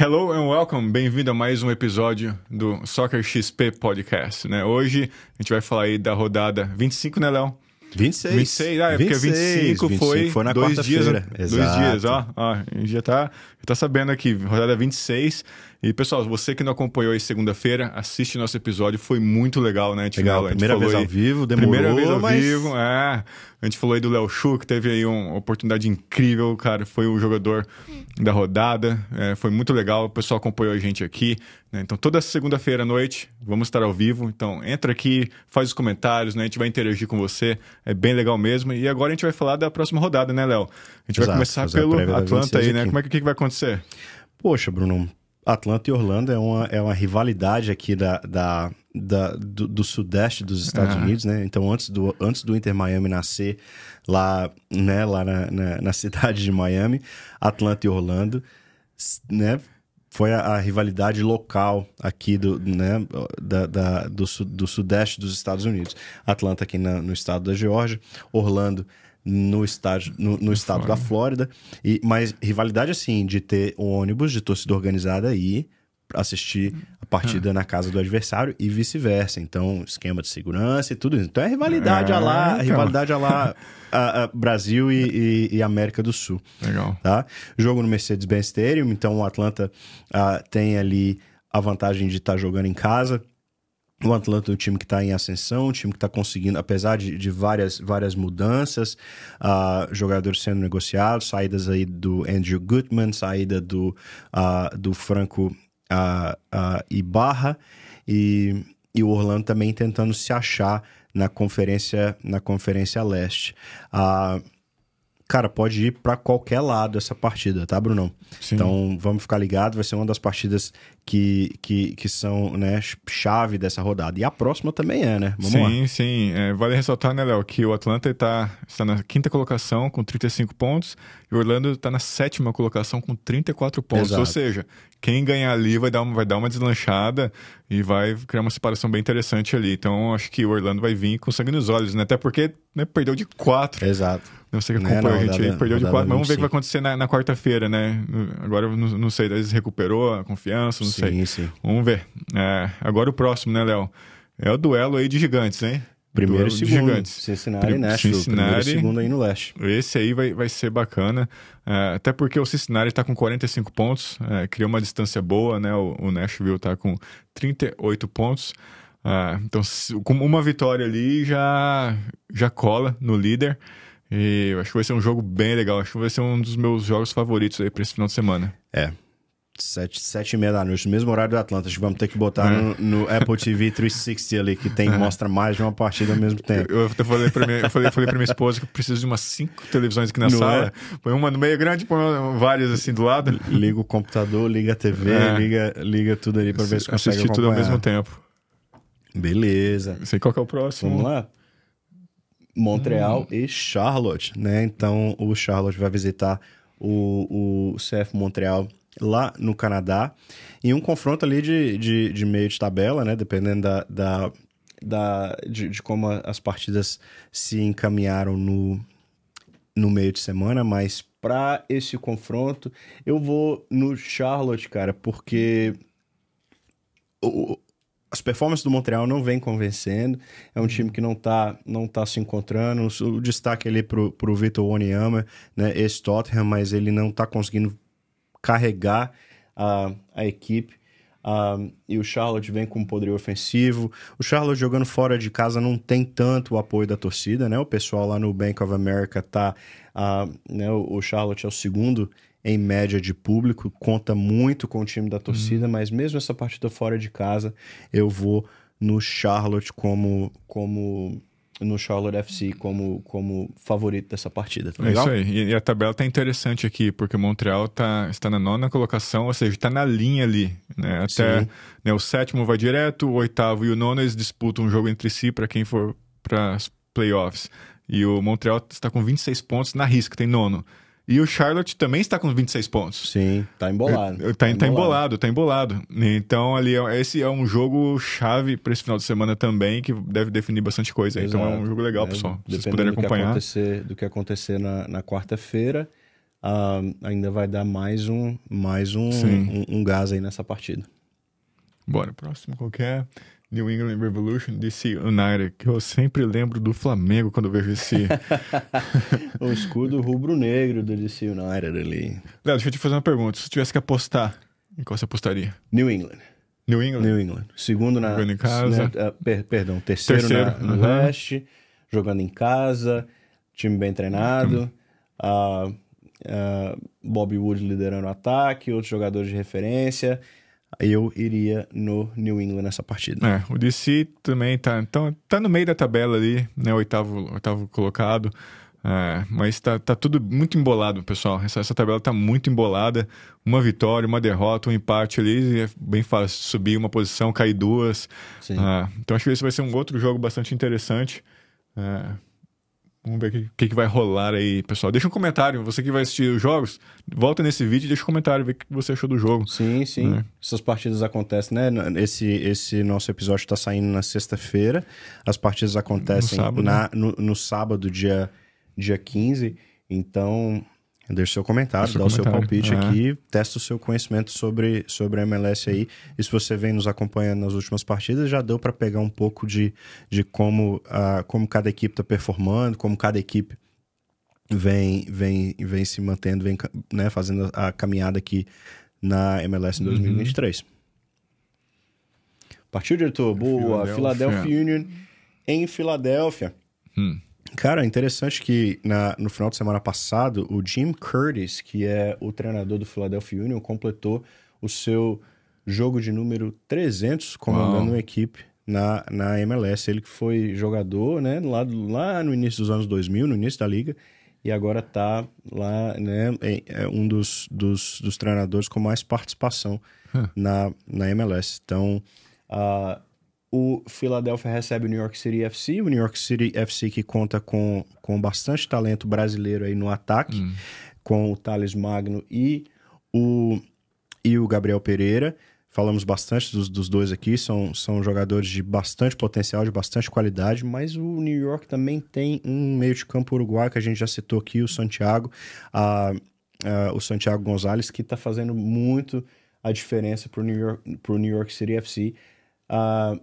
Hello and welcome, bem-vindo a mais um episódio do Soccer XP Podcast, né? Hoje a gente vai falar aí da rodada 25, né, Léo? 26. 26, ah, é 26, porque 25, 25 foi, foi na dois dias, Exato. dois dias, ó, ó, a gente já tá, já tá sabendo aqui, rodada 26, e, pessoal, você que não acompanhou aí segunda-feira, assiste nosso episódio, foi muito legal, né? A gente, legal, a gente primeira vez ao vivo, demorou, Primeira vez ao mas... vivo, é. A gente falou aí do Léo Chu, que teve aí uma oportunidade incrível, cara. Foi o jogador da rodada, é, foi muito legal. O pessoal acompanhou a gente aqui. Né? Então, toda segunda-feira à noite, vamos estar ao vivo. Então, entra aqui, faz os comentários, né? A gente vai interagir com você, é bem legal mesmo. E agora a gente vai falar da próxima rodada, né, Léo? A gente Exato, vai começar pelo Atlanta aí, né? Aqui. Como é que, que vai acontecer? Poxa, Bruno, Atlanta e Orlando é uma, é uma rivalidade aqui da, da, da do, do, sudeste dos Estados ah. Unidos, né? Então, antes do, antes do Inter Miami nascer lá, né, lá na, na, na cidade de Miami, Atlanta e Orlando, né? Foi a, a rivalidade local aqui do, né, da, da do, do sudeste dos Estados Unidos. Atlanta aqui na, no estado da Geórgia, Orlando no, estágio, no, no estado Flórida. da Flórida. E, mas rivalidade, assim, de ter um ônibus de torcida organizada aí assistir a partida ah. na casa do adversário e vice-versa. Então, esquema de segurança e tudo isso. Então é rivalidade é, a lá, é, é então. rivalidade a lá a, a Brasil e, e, e, América do Sul. Legal. Tá? Jogo no Mercedes-Benz Stadium, então o Atlanta a, ah, tem ali a vantagem de estar tá jogando em casa. O Atlanta é um time que está em ascensão, um time que está conseguindo, apesar de, de, várias, várias mudanças, uh, jogadores sendo negociados, saídas aí do Andrew Goodman, saída do, uh, do Franco uh, Ibarra, e, e o Orlando também tentando se achar na conferência, na conferência leste. Uh, cara, pode ir para qualquer lado essa partida, tá, Bruno? Sim. Então vamos ficar ligado, vai ser uma das partidas que, que, que são né, chave dessa rodada. E a próxima também é, né? Vamos sim, lá. sim. É, vale ressaltar, né, Léo, que o Atlanta tá, está na quinta colocação com 35 pontos e o Orlando está na sétima colocação com 34 pontos. Exato. Ou seja, quem ganhar ali vai dar, uma, vai dar uma deslanchada e vai criar uma separação bem interessante ali. Então, acho que o Orlando vai vir com sangue nos olhos, né? Até porque né, perdeu de quatro Exato. Não sei o que né, acompanhou a gente aí, perdeu de quatro Mas vamos ver o que vai acontecer na, na quarta-feira, né? Agora, não, não sei, eles recuperou a confiança, não sei. Sim, sim. Vamos ver. É, agora o próximo, né, Léo? É o duelo aí de gigantes, hein? Primeiro e segundo. Gigantes. Cincinnati Pri Nashville. Né, Cincinnati, primeiro e segundo aí no leste. Esse aí vai, vai ser bacana. É, até porque o Cincinnati está com 45 pontos. É, criou uma distância boa, né? O, o Nashville está com 38 pontos. É, então, com uma vitória ali, já, já cola no líder. E acho que vai ser um jogo bem legal. Acho que vai ser um dos meus jogos favoritos aí para esse final de semana. É, sete, sete e meia da noite, no mesmo horário do Atlanta. Acho que vamos ter que botar no, é. no, Apple TV 360 ali, que tem, é. mostra mais de uma partida ao mesmo tempo. Eu, eu falei, pra minha, eu falei, falei pra minha esposa que eu preciso de umas cinco televisões aqui na Não é? sala. É? Põe uma no meio grande, põe várias assim do lado. Liga o computador, liga a TV, liga, liga tudo ali pra ver se, se consegue Assistir tudo ao mesmo tempo. Beleza. Não sei qual é o próximo. Vamos lá. Montreal hum. e Charlotte, né? Então o Charlotte vai visitar o, o CF Montreal lá no Canadá, em um confronto ali de, de, de meio de tabela, né? Dependendo da, da, da de, de, como as partidas se encaminharam no, no meio de semana, mas para esse confronto eu vou no Charlotte, cara, porque o, as performances do Montreal não vêm convencendo. É um uhum. time que não tá, não tá se encontrando. O destaque ali pro, pro Vitor Onyama, né? Esse Tottenham, mas ele não tá conseguindo carregar a, a equipe. Um, ah, e o Charlotte vem com um poder ofensivo. O Charlotte jogando fora de casa não tem tanto o apoio da torcida, né? O pessoal lá no Bank of America tá. Uh, né? O Charlotte é o segundo em média de público, conta muito com o time da torcida, uhum. mas mesmo essa partida fora de casa, eu vou no Charlotte como, como no Charlotte FC como, como favorito dessa partida. Tá é isso aí. E, e, a tabela tá interessante aqui, porque o Montreal tá, está na nona colocação, ou seja, está na linha ali. Né? Até né, o sétimo vai direto, o oitavo e o nono eles disputam um jogo entre si para quem for para as playoffs. E o Montreal está com 26 pontos na risca, tem nono. E o Charlotte também está com 26 pontos. Sim, tá embolado. Tá, tá, tá, embolado. tá embolado, tá embolado. Então, ali, esse é um jogo chave para esse final de semana também, que deve definir bastante coisa. Exato. Então, é um jogo legal, é, pessoal. Vocês puderem acompanhar. Do que acontecer, do que acontecer na, na quarta-feira, uh, ainda vai dar mais um, mais um, um, um, gás aí nessa partida. Bora, próximo qualquer. É? New England Revolution, DC United, que eu sempre lembro do Flamengo quando vejo esse. o escudo rubro-negro do DC United ali. Léo, deixa eu te fazer uma pergunta. Se você tivesse que apostar, em qual você apostaria? New England. New England? New England. Segundo na. Jogando em casa. Na, né, eh, per, perdão, terceiro, terceiro na, no uhum. leste, jogando em casa, time bem treinado. Uhum. Uh, uh, Bob Wood liderando o ataque, outros jogadores de referência eu iria no New England nessa partida. É, o DC também tá, então, tá no meio da tabela ali, né? Oitavo, oitavo colocado. É, mas tá, tá tudo muito embolado, pessoal. Essa, essa, tabela tá muito embolada. Uma vitória, uma derrota, um empate ali. É bem fácil subir uma posição, cair duas. É, então acho que esse vai ser um outro jogo bastante interessante. É, Vamos ver o que, que, que, vai rolar aí, pessoal. Deixa um comentário. Você que vai assistir os jogos, volta nesse vídeo e deixa um comentário, ver o que você achou do jogo. Sim, sim. Né? Essas partidas acontecem, né? Esse, esse nosso episódio está saindo na sexta-feira. As partidas acontecem no sábado, na, né? no, no sábado, dia, dia 15. Então, Deixe seu comentário, Deixa dá o seu palpite é. aqui, testa o seu conhecimento sobre, sobre a MLS aí. E se você vem nos acompanhando nas últimas partidas, já deu para pegar um pouco de, de como, uh, como cada equipe está performando, como cada equipe vem, vem, vem se mantendo, vem né, fazendo a caminhada aqui na MLS em 2023. Uhum. Partiu, diretor? É Boa! Philadelphia Union em Filadélfia. Hum. Cara, é interessante que na, no final de semana passado, o Jim Curtis, que é o treinador do Philadelphia Union, completou o seu jogo de número 300 comandando Uau. uma equipe na, na MLS. Ele que foi jogador né, lá, lá no início dos anos 2000, no início da liga, e agora está lá, né, é um dos, dos, dos treinadores com mais participação na, na MLS. Então, uh, o Philadelphia recebe o New York City FC, o New York City FC que conta com, com bastante talento brasileiro aí no ataque, hum. com o Thales Magno e o, e o Gabriel Pereira. Falamos bastante dos, dos dois aqui, são, são jogadores de bastante potencial, de bastante qualidade, mas o New York também tem um meio de campo uruguaio que a gente já citou aqui, o Santiago, a, a o Santiago Gonzalez, que está fazendo muito a diferença para o New, York, New York City FC. Uh, ah,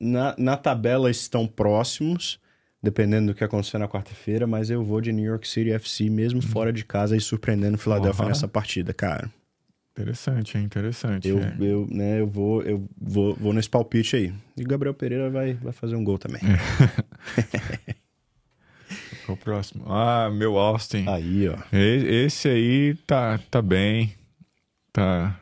na, na tabela estão próximos, dependendo do que acontecer na quarta-feira, mas eu vou de New York City FC mesmo uhum. fora de casa e surpreendendo o Philadelphia uhum. nessa partida, cara. Interessante, hein? Interessante. Eu, é. eu, né, eu, vou, eu vou, vou nesse palpite aí. E o Gabriel Pereira vai, vai fazer um gol também. É. o próximo? Ah, meu Austin. Aí, ó. Esse aí tá, tá bem. Tá,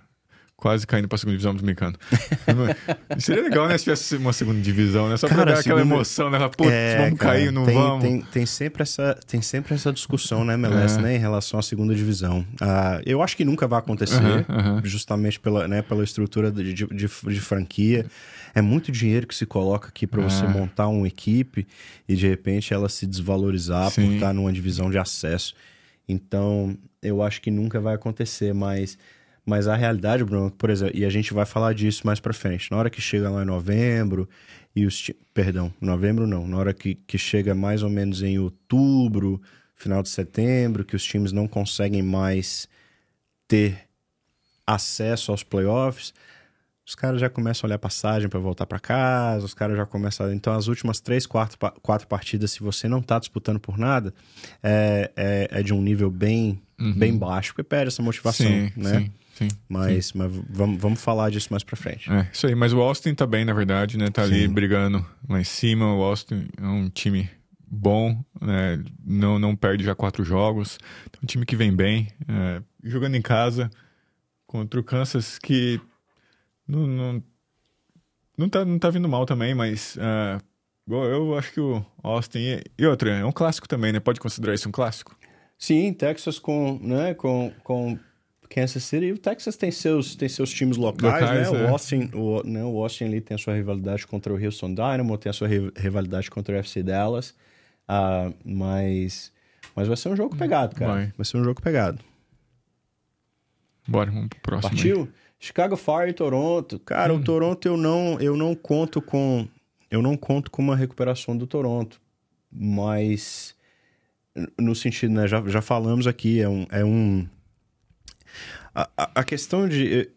quase caindo para a segunda divisão, tô Seria legal, né, se tivesse uma segunda divisão, né? Só para dar aquela emoção, né? Putz, é, vamos cara, cair, não tem, vamos. Tem, tem, sempre essa, tem sempre essa discussão na né, MLS, é. né, em relação à segunda divisão. Uh, eu acho que nunca vai acontecer, uhum, uhum. justamente pela, né, pela estrutura de, de, de, de, franquia. É muito dinheiro que se coloca aqui para é. você montar uma equipe e de repente ela se desvalorizar Sim. por tá estar numa divisão de acesso. Então, eu acho que nunca vai acontecer, mas mas a realidade, Bruno, é por exemplo, e a gente vai falar disso mais para frente. Na hora que chega lá em novembro e os perdão, novembro não, na hora que, que chega mais ou menos em outubro, final de setembro, que os times não conseguem mais ter acesso aos playoffs, os caras já começam a olhar passagem para voltar para casa, os caras já começam a... Então, as últimas três, quatro, quatro partidas, se você não tá disputando por nada, é, é, é de um nível bem, uhum. bem baixo, porque perde essa motivação, sim, né? Sim. Sim, mas, sim. mas vamos, vamos falar disso mais pra frente. É, isso aí. Mas o Austin tá bem, na verdade, né? Tá sim. ali brigando lá em cima. O Austin é um time bom, né? Não, não perde já quatro jogos. É um time que vem bem. É, jogando em casa contra o Kansas, que não, não, não, tá, não tá vindo mal também, mas... É, eu acho que o Austin... E outra, é um clássico também, né? Pode considerar isso um clássico? Sim, Texas com, né, com, com Kansas City. E o Texas tem seus, tem seus times locais, né? locais né? É. O, Austin, o, né? o Austin ali tem a sua rivalidade contra o Houston Dynamo, tem a sua rivalidade contra o FC Dallas. Uh, mas, mas vai ser um jogo pegado, cara. Vai, vai ser um jogo pegado. Bora, vamos pro próximo. Partiu? Aí. Chicago Fire e Toronto. Cara, hum. o Toronto eu não, eu não conto com eu não conto com uma recuperação do Toronto, mas no sentido, né, já, já falamos aqui, é um, é um a, a, questão de. Eh,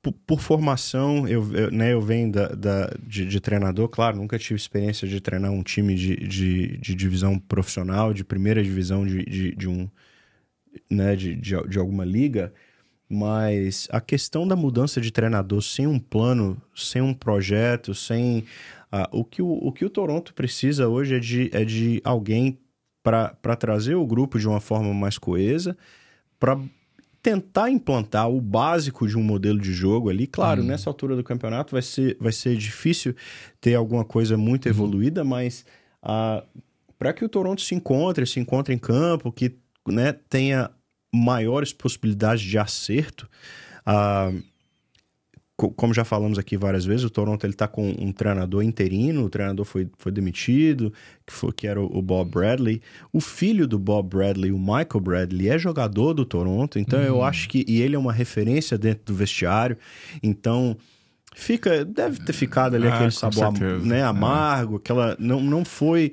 por, por formação, eu, eu, né, eu venho da, da de, de, treinador, claro, nunca tive experiência de treinar um time de, de, de divisão profissional, de primeira divisão de, de, de um, né, de, de, de alguma liga, mas a questão da mudança de treinador sem um plano, sem um projeto, sem. Uh, o, que o, o que o Toronto precisa hoje é de, é de alguém para trazer o grupo de uma forma mais coesa, para tentar implantar o básico de um modelo de jogo ali. Claro, uhum. nessa altura do campeonato vai ser, vai ser difícil ter alguma coisa muito uhum. evoluída, mas ah, para que o Toronto se encontre, se encontre em campo, que né, tenha maiores possibilidades de acerto, ah, como já falamos aqui várias vezes, o Toronto ele tá com um treinador interino, o treinador foi, foi demitido, que, foi, que era o, Bob Bradley. O filho do Bob Bradley, o Michael Bradley, é jogador do Toronto, então eu uhum. acho que. E ele é uma referência dentro do vestiário, então. Fica, deve ter ficado ali ah, aquele sabor né, é. amargo, é. aquela. Não, não foi.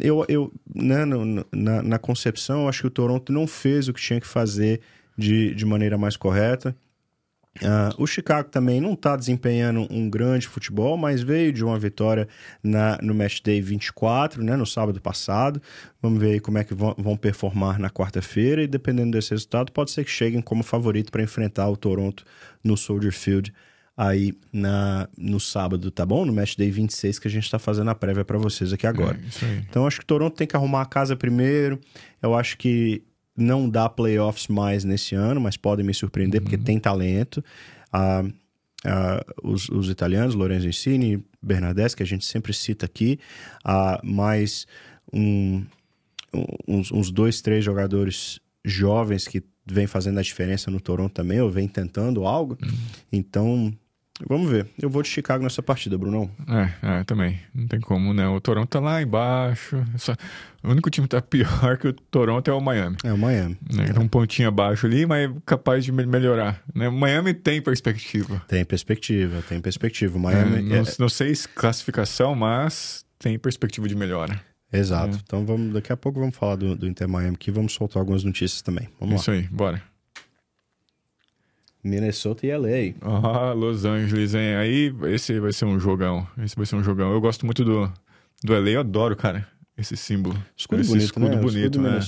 Eu, eu né, na, na concepção, eu acho que o Toronto não fez o que tinha que fazer de, de maneira mais correta. Uh, o Chicago também não está desempenhando um grande futebol, mas veio de uma vitória na, no Match Day 24, né, no sábado passado. Vamos ver aí como é que vão, vão performar na quarta-feira e dependendo desse resultado, pode ser que cheguem como favorito para enfrentar o Toronto no Soldier Field aí na, no sábado, tá bom? No Match Day 26 que a gente está fazendo a prévia para vocês aqui agora. É, então acho que o Toronto tem que arrumar a casa primeiro. Eu acho que não dá playoffs mais nesse ano, mas podem me surpreender uhum. porque tem talento. Ah, ah, os, os, italianos, Lorenzo Insigne, Bernardes, que a gente sempre cita aqui, ah, mais um, uns, uns, dois, três jogadores jovens que vem fazendo a diferença no Toronto também, ou vem tentando algo. Uhum. Então, Vamos ver. Eu vou de Chicago nessa partida, Brunão. É, é, também. Não tem como, né? O Toronto tá lá embaixo. Só, o único time que tá pior que o Toronto é o Miami. É o Miami. Né? É. Um pontinho abaixo ali, mas capaz de melhorar. Né? O Miami tem perspectiva. Tem perspectiva, tem perspectiva. O Miami. É, não, é, é... não sei se classificação, mas tem perspectiva de melhora. Exato. É. Então vamos, daqui a pouco vamos falar do, do Inter Miami aqui, vamos soltar algumas notícias também. Vamos é Isso lá. aí, bora. Minnesota e LA. Ah, Los Angeles, hein? Aí esse vai ser um jogão. Esse vai ser um jogão. Eu gosto muito do, do LA, eu adoro, cara esse símbolo. Escudo esse bonito, escudo né? bonito, né?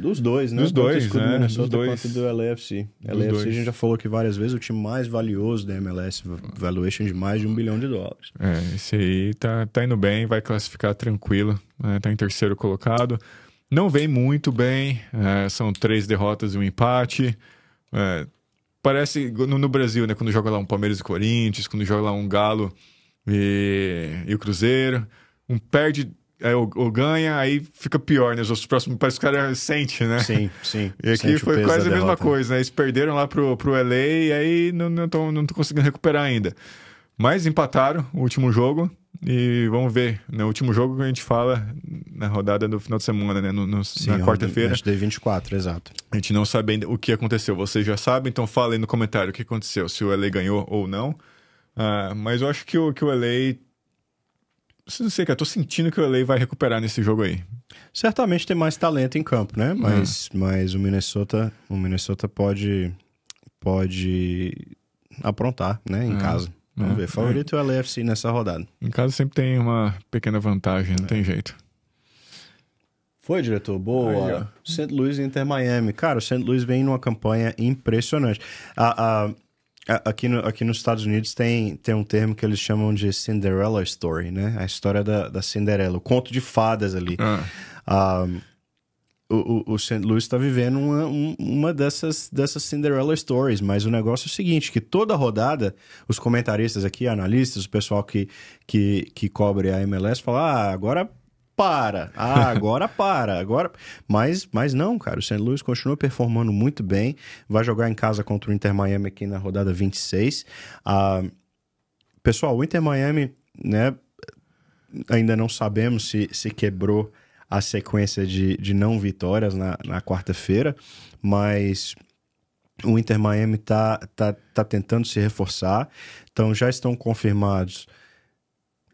dos dois, né? Dos dois, né? dos dois. do LFC, LFC dois. a gente já falou aqui várias vezes, o time mais valioso da MLS, valuation de mais de um bilhão de dólares. É, esse aí tá, tá indo bem, vai classificar tranquilo, né? tá em terceiro colocado. Não vem muito bem, é, são três derrotas e um empate. É, parece no, no Brasil, né? Quando joga lá um Palmeiras e Corinthians, quando joga lá um Galo e, e o Cruzeiro. Um perde Aí, ou, ou, ganha, aí fica pior, né? Os próximos, parece que o cara sente, né? Sim, sim. E aqui foi quase a mesma coisa, né? Eles perderam lá pro, pro LA e aí não estão não, não conseguindo recuperar ainda. Mas empataram o último jogo e vamos ver. No né? último jogo que a gente fala na rodada do final de semana, né? No, no Sim, na quarta-feira. Day 24, exato. A gente não sabe ainda o que aconteceu. Vocês já sabem, então fala aí no comentário o que aconteceu, se o LA ganhou ou não. Uh, mas eu acho que o, que o LA não sei, cara, tô sentindo que o LA vai recuperar nesse jogo aí. Certamente tem mais talento em campo, né? Mas, hum. mas o Minnesota, o Minnesota pode pode aprontar, né, em é. casa. Vamos é. ver. Favorito é o LAFC nessa rodada. Em casa sempre tem uma pequena vantagem, não é. tem jeito. Foi, diretor. Boa. Aí, St. Louis Inter Miami. Cara, o St. Louis vem numa campanha impressionante. A, a Aqui, no, aqui nos Estados Unidos tem, tem um termo que eles chamam de Cinderella Story, né? A história da, da Cinderela, o conto de fadas ali. Ah. Um, ah, o, o, o St. Louis está vivendo uma, uma dessas, dessas Cinderella Stories, mas o negócio é o seguinte, que toda rodada, os comentaristas aqui, analistas, o pessoal que, que, que cobre a MLS, fala, ah, agora para. Ah, agora para. Agora, mas, mas não, cara. O St. Louis continua performando muito bem. Vai jogar em casa contra o Inter Miami aqui na rodada 26. Ah, pessoal, o Inter Miami, né? Ainda não sabemos se, se quebrou a sequência de, de não vitórias na, na quarta-feira, mas o Inter Miami tá, tá, tá tentando se reforçar. Então já estão confirmados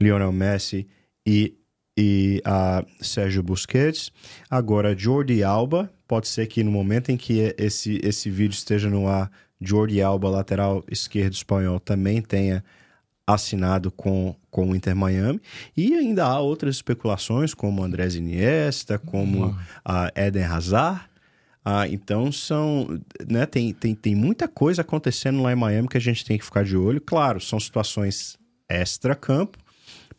Lionel Messi e e a Sérgio Busquets. Agora, Jordi Alba, pode ser que no momento em que esse, esse vídeo esteja no ar, Jordi Alba, lateral esquerdo espanhol, também tenha assinado com, com o Inter Miami. E ainda há outras especulações, como Andrés Iniesta, como uhum. a Eden Hazard. Ah, então são, né, tem, tem, tem muita coisa acontecendo lá em Miami que a gente tem que ficar de olho. Claro, são situações extra-campo,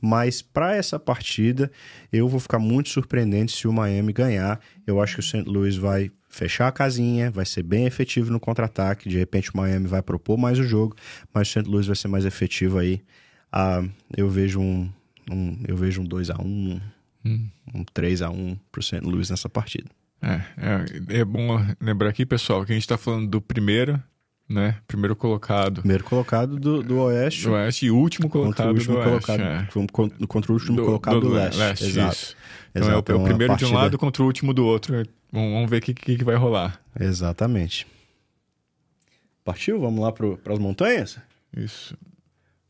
mas para essa partida, eu vou ficar muito surpreendente se o Miami ganhar. Eu acho que o St. Louis vai fechar a casinha, vai ser bem efetivo no contra-ataque. De repente, o Miami vai propor mais o jogo, mas o St. Louis vai ser mais efetivo aí. Ah, eu vejo um, um eu vejo um 2 a 1 um 3 hum. a 1 pro St. Louis nessa partida. É, é, é bom lembrar aqui, pessoal, que a gente está falando do primeiro né? Primeiro colocado. Primeiro colocado do, do Oeste. Do Oeste e último colocado último do colocado, Oeste. É. Contra o último do, colocado do, do leste. leste. Exato. Isso. Então Exato. é o, é o primeiro partida... de um lado contra o último do outro. Né? Vamos ver o que, que, que vai rolar. Exatamente. Partiu? Vamos lá para as montanhas? Isso.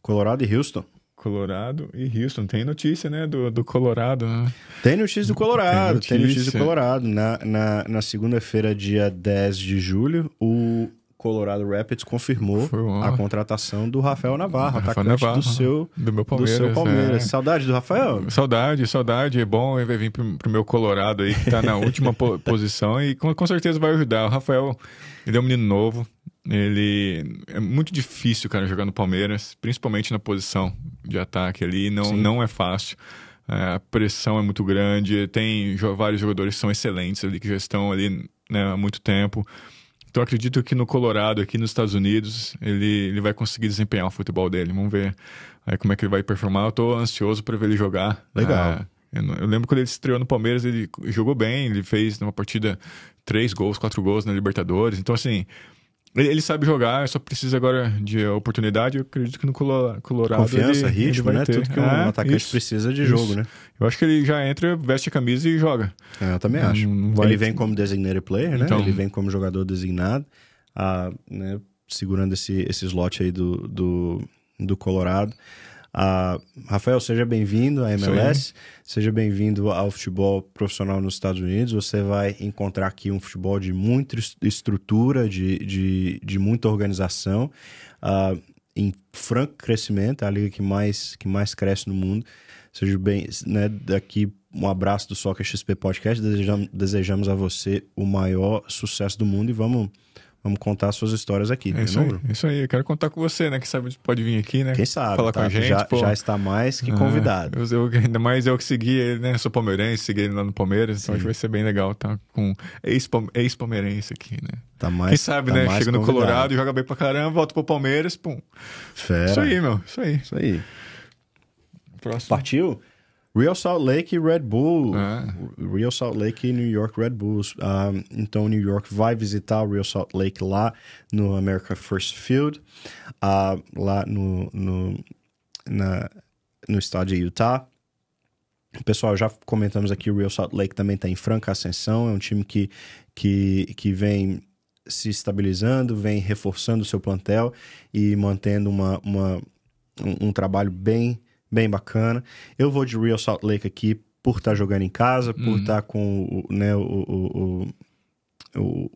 Colorado e Houston. Colorado e Houston. Tem notícia, né, do, do Colorado, né? Tem notícia do Colorado, tem notícia, tem notícia do Colorado. Na, na, na segunda-feira, dia 10 de julho, o Colorado Rapids confirmou a contratação do Rafael Navarro, Rafael atacante Navarro, do seu, do meu Palmeiras. Do seu Palmeiras. É. Saudade do Rafael? Saudade, saudade. É bom ele vir pro, o meu Colorado aí, que tá na última posição e com, com certeza vai ajudar. O Rafael, ele é um menino novo, ele é muito difícil, cara, jogar no Palmeiras, principalmente na posição de ataque ali, não, não é fácil. É, a pressão é muito grande, tem vários jogadores que são excelentes ali, que já estão ali né, há muito tempo. Então acredito que no Colorado, aqui nos Estados Unidos, ele, ele vai conseguir desempenhar o futebol dele. Vamos ver aí é, como é que ele vai performar. Eu tô ansioso para ver ele jogar. Legal. É, eu, eu, lembro quando ele estreou no Palmeiras, ele jogou bem, ele fez numa partida três gols, quatro gols na Libertadores. Então, assim, ele, sabe jogar, só precisa agora de oportunidade. Eu acredito que no Colorado. Confiança, ele, ritmo, ele né? Ter. Tudo que um é, atacante isso, precisa de isso. jogo, né? Eu acho que ele já entra, veste a camisa e joga. É, eu também acho. Não, não ele vem como designated player, né? Então... Ele vem como jogador designado, ah, né? segurando esse, esse slot aí do, do, do Colorado. Uh, Rafael, seja bem-vindo à MLS, Sim. seja bem-vindo ao futebol profissional nos Estados Unidos. Você vai encontrar aqui um futebol de muita estrutura, de, de, de muita organização, uh, em franco crescimento, é a liga que mais, que mais cresce no mundo. Seja bem, né, daqui um abraço do Soccer XP Podcast, desejamos, desejamos a você o maior sucesso do mundo e vamos Vamos contar suas histórias aqui, é né, isso, aí, isso aí, eu quero contar com você, né? Que sabe pode vir aqui, né? Quem sabe? Falar tá? com a gente. Já, já, está mais que ah, convidado. eu, ainda mais eu que segui ele, né? Sou palmeirense, segui ele lá no Palmeiras, Sim. então acho que vai ser bem legal tá com ex-palmeirense aqui, né? Tá mais. Quem sabe, tá né? Chega no Colorado, joga bem pra caramba, volta pro Palmeiras, pum. Fera. Isso aí, meu. Isso aí. Isso aí. Próximo. Partiu? Real Salt Lake e Red Bull. É. Real Salt Lake e New York Red Bulls. Um, ah, então, New York vai visitar o Real Salt Lake lá no America First Field, uh, lá no, no, na, no estádio de Utah. Pessoal, já comentamos aqui, o Real Salt Lake também está em franca ascensão, é um time que, que, que vem se estabilizando, vem reforçando o seu plantel e mantendo uma, uma um, um trabalho bem bem bacana. Eu vou de Real Salt Lake aqui por estar tá jogando em casa, por estar uhum. tá com o, né, o, o, o, o,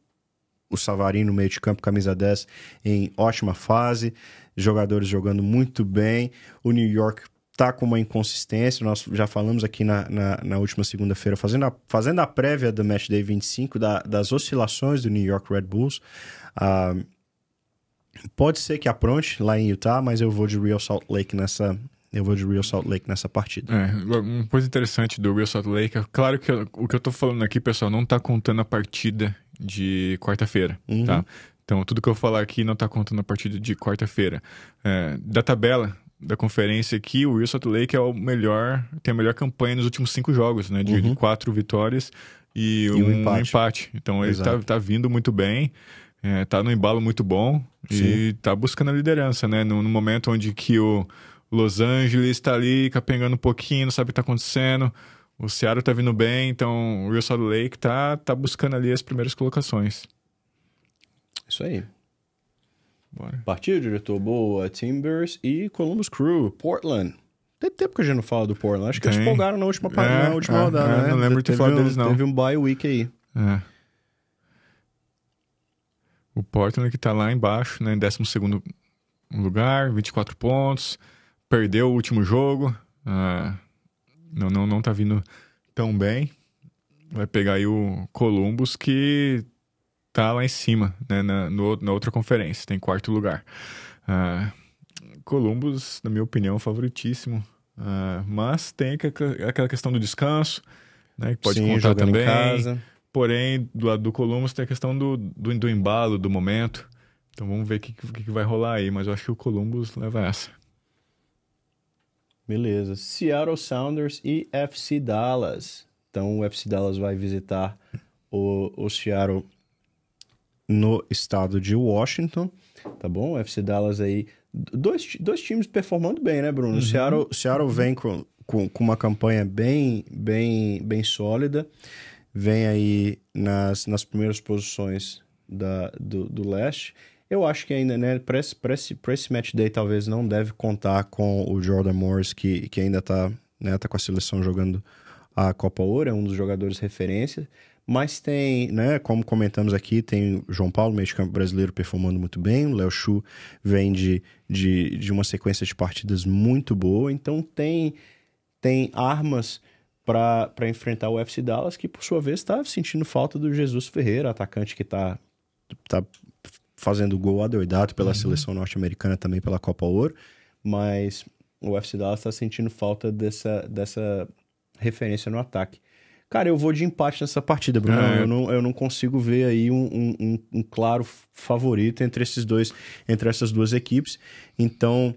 o Savarino no meio de campo, camisa 10, em ótima fase, jogadores jogando muito bem. O New York tá com uma inconsistência, nós já falamos aqui na, na, na última segunda-feira, fazendo a, fazendo a prévia do Match Day 25, da, das oscilações do New York Red Bulls. Ah, pode ser que apronte lá em Utah, mas eu vou de Real Salt Lake nessa, eu vou de Real Salt Lake nessa partida. É, uma coisa interessante do Real Salt Lake, é claro que eu, o que eu tô falando aqui, pessoal, não tá contando a partida de quarta-feira, tá? uhum. tá? Então, tudo que eu falar aqui não tá contando a partida de quarta-feira. É, da tabela da conferência aqui, o Real Salt Lake é o melhor, tem a melhor campanha nos últimos cinco jogos, né? De, uhum. de quatro vitórias e, e um, um empate. empate. Então, ele tá, tá vindo muito bem. É, tá no embalo muito bom Sim. e tá buscando a liderança, né? No, no momento onde que o, Los Angeles tá ali capengando um pouquinho, não sabe o que tá acontecendo. O Seattle tá vindo bem, então o Real Salt Lake tá, tá buscando ali as primeiras colocações. Isso aí. Bora. Partiu, diretor. Boa. Timbers e Columbus Crew. Portland. Tem tempo que a gente não fala do Portland. Acho que Tem. eles folgaram na última, é, na é, última é, rodada, é, né? Não lembro de ter falado um, deles, não. Teve um bye week aí. É. O Portland que tá lá embaixo, né? Em 12 lugar, 24 pontos perdeu o último jogo, é, não, não, não tá vindo tão bem. Vai pegar aí o Columbus, que tá lá em cima, né, na, no, na outra conferência, tem quarto lugar. É, Columbus, na minha opinião, favoritíssimo. É, mas tem aquela questão do descanso, né, que pode Sim, contar também. Porém, do lado do Columbus tem a questão do, do, do embalo, do momento. Então vamos ver o que, que, que vai rolar aí, mas eu acho que o Columbus leva essa. Beleza. Seattle Sounders e FC Dallas. Então o FC Dallas vai visitar o, o Seattle no estado de Washington, tá bom? O FC Dallas aí, dois, dois times performando bem, né, Bruno? Uhum. O Seattle, Seattle vem com, com, com, uma campanha bem, bem, bem sólida, vem aí nas, nas primeiras posições da, do, do leste eu acho que ainda, né, para esse, pra esse, pra esse match day talvez não deve contar com o Jordan Morris, que, que ainda tá, né, tá com a seleção jogando a Copa Ouro, é um dos jogadores referência. Mas tem, né, como comentamos aqui, tem o João Paulo, meio de campo brasileiro, performando muito bem. O Léo Chu vem de, de, de uma sequência de partidas muito boa. Então tem, tem armas para enfrentar o FC Dallas, que por sua vez está sentindo falta do Jesus Ferreira, atacante que está tá, tá fazendo gol adoidado pela uhum. seleção norte-americana, também pela Copa Ouro, mas o UFC Dallas está sentindo falta dessa, dessa referência no ataque. Cara, eu vou de empate nessa partida, Bruno. eu... É. eu, não, eu não consigo ver aí um, um, um, claro favorito entre esses dois, entre essas duas equipes. Então,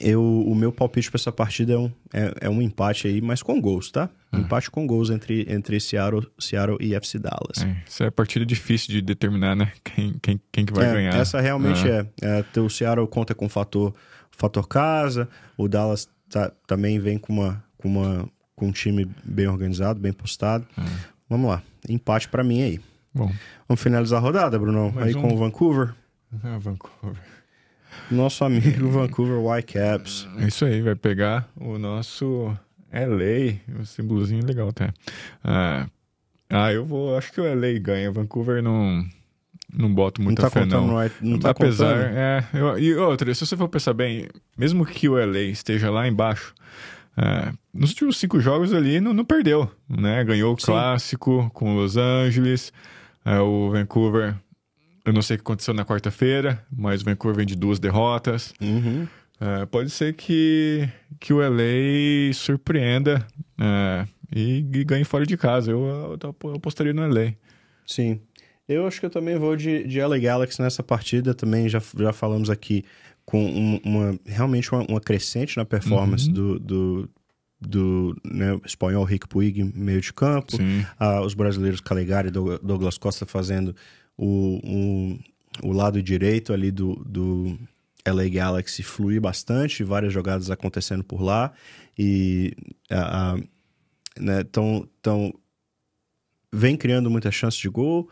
eu, o meu palpite para essa partida é um, é, é, um empate aí, mas com gols, tá? Hum. Empate com gols entre, entre Seattle, Seattle e FC Dallas. É, essa é partida difícil de determinar, né? Quem, quem, quem que vai é, ganhar. Essa realmente é. é. O é, Seattle conta com o fator, fator casa, o Dallas tá, também vem com, uma, com, uma, com um time bem organizado, bem postado. É. Vamos lá, empate para mim aí. Bom. Vamos finalizar a rodada, Bruno, mais aí um... com o Vancouver. Ah, Vancouver. Nosso amigo Vancouver Whitecaps. É isso aí, vai pegar o nosso LA, o símbolozinho legal até. Ah, ah, eu vou. Acho que o LA ganha. Vancouver não. Não boto muita não tá fé, não. Right, é- não tá Apesar, contando. é. Eu, e outra, se você for pensar bem, mesmo que o LA esteja lá embaixo, é, nos últimos cinco jogos ali não, não perdeu, né? Ganhou o Sim. clássico com Los Angeles, é, o Vancouver eu não sei o que aconteceu na quarta-feira, mas o Vancouver vem de duas derrotas. Uhum. É, pode ser que, que o LA surpreenda é, e, ganhe fora de casa. Eu, eu, eu apostaria no LA. Sim. Eu acho que eu também vou de, de LA Galaxy nessa partida. Também já, já falamos aqui com uma, realmente uma, uma, crescente na performance uhum. do, do do né, espanhol Rick Puig meio de campo, ah, os brasileiros Calegari e Douglas Costa fazendo o, um, o lado direito ali do, do LA Galaxy fluir bastante, várias jogadas acontecendo por lá e então a, né, vem criando muita chance de gol,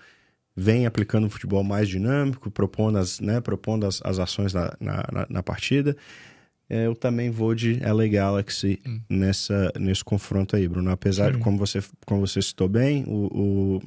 vem aplicando um futebol mais dinâmico, propondo as, né, propondo as, as ações na, na, na partida. É, eu também vou de LA Galaxy hum. nessa, nesse confronto aí, Bruno. Apesar Sim. de como você, como você citou bem, o, o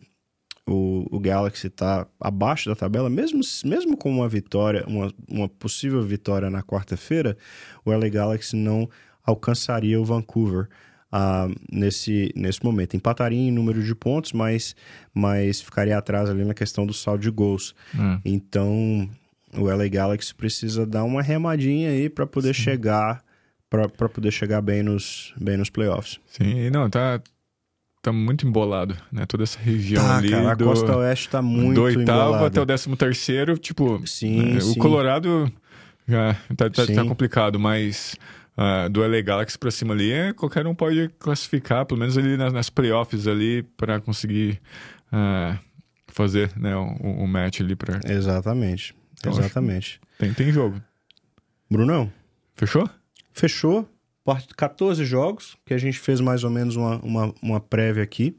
o, o Galaxy está abaixo da tabela, mesmo, mesmo com uma vitória, uma, uma possível vitória na quarta-feira, o LA Galaxy não alcançaria o Vancouver. Uh, nesse, nesse momento. Empataria em número de pontos, mas, mas ficaria atrás ali na questão do saldo de gols. Hum. Então, o LA Galaxy precisa dar uma remadinha aí para poder Sim. chegar para poder chegar bem nos, bem nos playoffs. Sim, não, tá, tá muito embolado, né? Toda essa região tá, ali. Cara, do, a costa oeste tá muito Do oitavo embolado. até o décimo terceiro, tipo... Sim, né? sim. O Colorado já tá, tá, tá complicado, mas... Uh, do LA Galaxy pra cima ali, é, qualquer um pode classificar, pelo menos ali nas, nas playoffs ali, para conseguir uh, fazer né, o, o match ali para Exatamente, então, exatamente. Tem, tem jogo. Brunão. Fechou? Fechou parte 14 jogos, que a gente fez mais ou menos uma, uma, uma prévia aqui.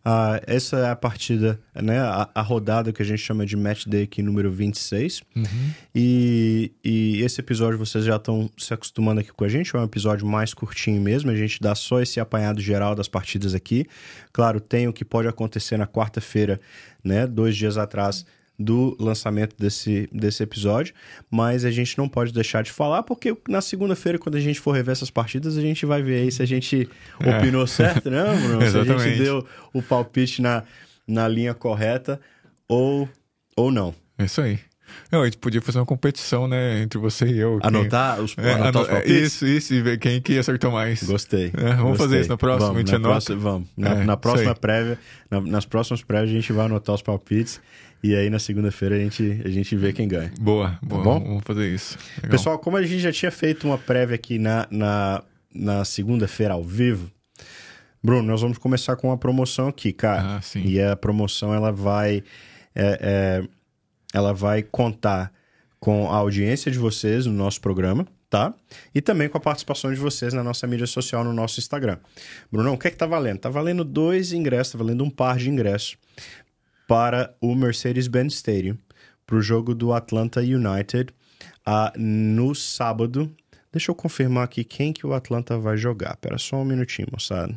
Uh, essa é a partida, né? A, a, rodada que a gente chama de Match Day aqui, número 26. Uhum. E, e esse episódio vocês já estão se acostumando aqui com a gente. É um episódio mais curtinho mesmo. A gente dá só esse apanhado geral das partidas aqui. Claro, tem o que pode acontecer na quarta-feira, né? Dois dias atrás. Uhum do lançamento desse, desse episódio, mas a gente não pode deixar de falar, porque na segunda-feira, quando a gente for rever essas partidas, a gente vai ver aí se a gente é. opinou certo, né, Bruno? se a gente deu o palpite na, na linha correta ou, ou não. É isso aí. Não, a gente podia fazer uma competição, né, entre você e eu. Anotar quem... os, é, anotar anot... os palpites? Isso, isso, e ver quem que acertou mais. Gostei. É, vamos gostei. fazer isso na próxima, vamos, a gente anota. Próxima, vamos, na, é, na próxima prévia, na, nas próximas prévias a gente vai anotar os palpites e aí na segunda-feira a gente, a gente vê quem ganha. Boa, tá boa. Tá bom? Vamos fazer isso. Legal. Pessoal, como a gente já tinha feito uma prévia aqui na, na, na segunda-feira ao vivo, Bruno, nós vamos começar com uma promoção aqui, cara. Ah, sim. E a promoção ela vai, é, é, ela vai contar com a audiência de vocês no nosso programa, tá? E também com a participação de vocês na nossa mídia social, no nosso Instagram. Bruno, o que é que tá valendo? Tá valendo dois ingressos, tá valendo um par de ingressos para o Mercedes-Benz Stadium, para o jogo do Atlanta United uh, no sábado. Deixa eu confirmar aqui quem que o Atlanta vai jogar. Pera só um minutinho, moçada.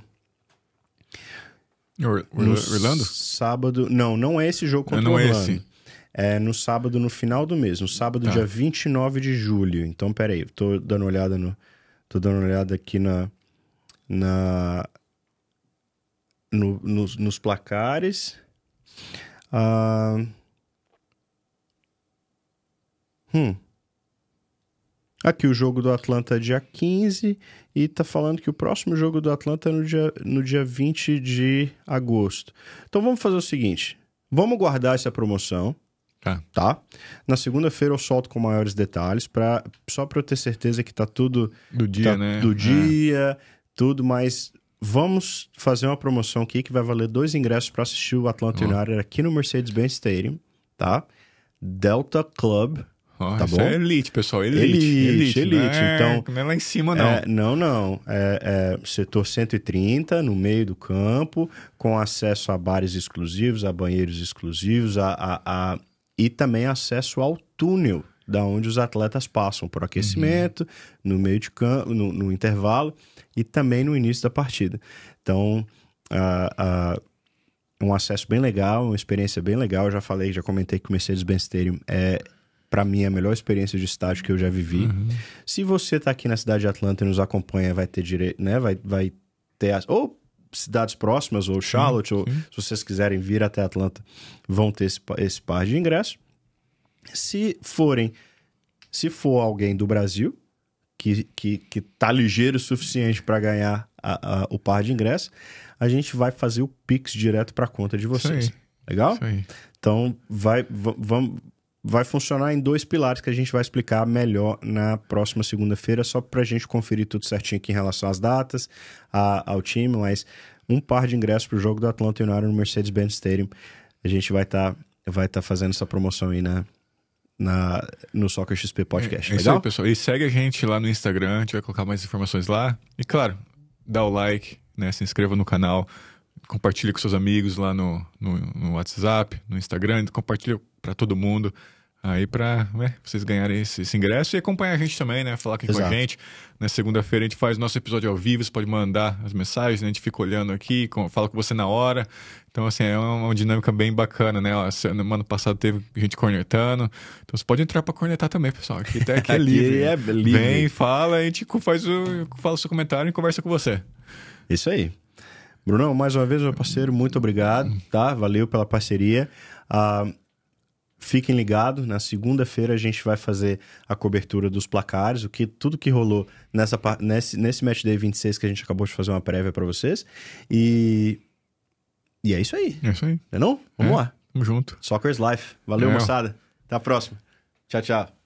Or, or, no Orlando? Sábado. Não, não é esse jogo contra não, não é Orlando. É esse. É no sábado, no final do mês, no sábado, tá. dia 29 de julho. Então, peraí, aí tô dando olhada no. Tô dando uma olhada aqui na. na no, nos placares. Uh... Hum. Aqui o jogo do Atlanta é dia 15 e tá falando que o próximo jogo do Atlanta é no dia, no dia 20 de agosto. Então vamos fazer o seguinte: vamos guardar essa promoção. Tá. tá? Na segunda-feira eu solto com maiores detalhes, pra, só para eu ter certeza que tá tudo. Do dia, tá, né? Do é. dia, é. tudo mais Vamos fazer uma promoção aqui que vai valer dois ingressos para assistir o Atlanta oh. United aqui no Mercedes-Benz Stadium, tá? Delta Club. Oh, tá bom? é elite, pessoal. Elite, elite. elite, elite. Né? Então, não é lá em cima, não. É, não, não. É, é, setor 130, no meio do campo, com acesso a bares exclusivos, a banheiros exclusivos, a, a, a... e também acesso ao túnel da onde os atletas passam por aquecimento, uhum. no meio de campo, no, no, intervalo e também no início da partida. Então, a um acesso bem legal, uma experiência bem legal. Eu já falei, já comentei que o Mercedes-Benz Stadium é, para mim, a melhor experiência de estádio que eu já vivi. Uhum. Se você está aqui na cidade de Atlanta e nos acompanha, vai ter direito, né? Vai, vai ter as... ou cidades próximas, ou Charlotte, sim, sim. ou se vocês quiserem vir até Atlanta, vão ter esse, esse par de ingressos. Se forem, se for alguém do Brasil que, que, que tá ligeiro o suficiente para ganhar a, a, o par de ingresso, a gente vai fazer o Pix direto para a conta de vocês. Legal? Então vai, vamos, vai funcionar em dois pilares que a gente vai explicar melhor na próxima segunda-feira, só para a gente conferir tudo certinho aqui em relação às datas, a, ao time, mas um par de ingressos para o jogo do Atlanta United no Mercedes-Benz Stadium. A gente vai estar tá, vai tá fazendo essa promoção aí na, né? na, no Soccer XP Podcast. É, tá é Legal? isso aí, pessoal. E segue a gente lá no Instagram, a gente vai colocar mais informações lá. E claro, dá o like, né? Se inscreva no canal, compartilha com seus amigos lá no, no, no WhatsApp, no Instagram, compartilha para todo mundo aí para né, vocês ganharem esse, esse, ingresso e acompanhar a gente também, né? Falar aqui Exato. com a gente. Na segunda-feira a gente faz nosso episódio ao vivo, você pode mandar as mensagens, né? a gente fica olhando aqui, com, fala com você na hora. Então, assim, é uma, uma dinâmica bem bacana, né? Ó, no ano passado teve gente cornetando. Então você pode entrar para cornetar também, pessoal. Aqui, até aqui é livre. aqui né. é livre. Vem, fala, a gente faz o, fala o seu comentário e conversa com você. Isso aí. Bruno, mais uma vez, meu parceiro, muito obrigado, tá? Valeu pela parceria. Ah, Fiquem ligados, na segunda-feira a gente vai fazer a cobertura dos placares, o que tudo que rolou nessa, nesse, nesse Match Day 26 que a gente acabou de fazer uma prévia para vocês. E e é isso aí. É isso aí. Não é não? Vamos é, lá. Tamo junto. Soccer's Life. Valeu, é. moçada. Até a próxima. Tchau, tchau.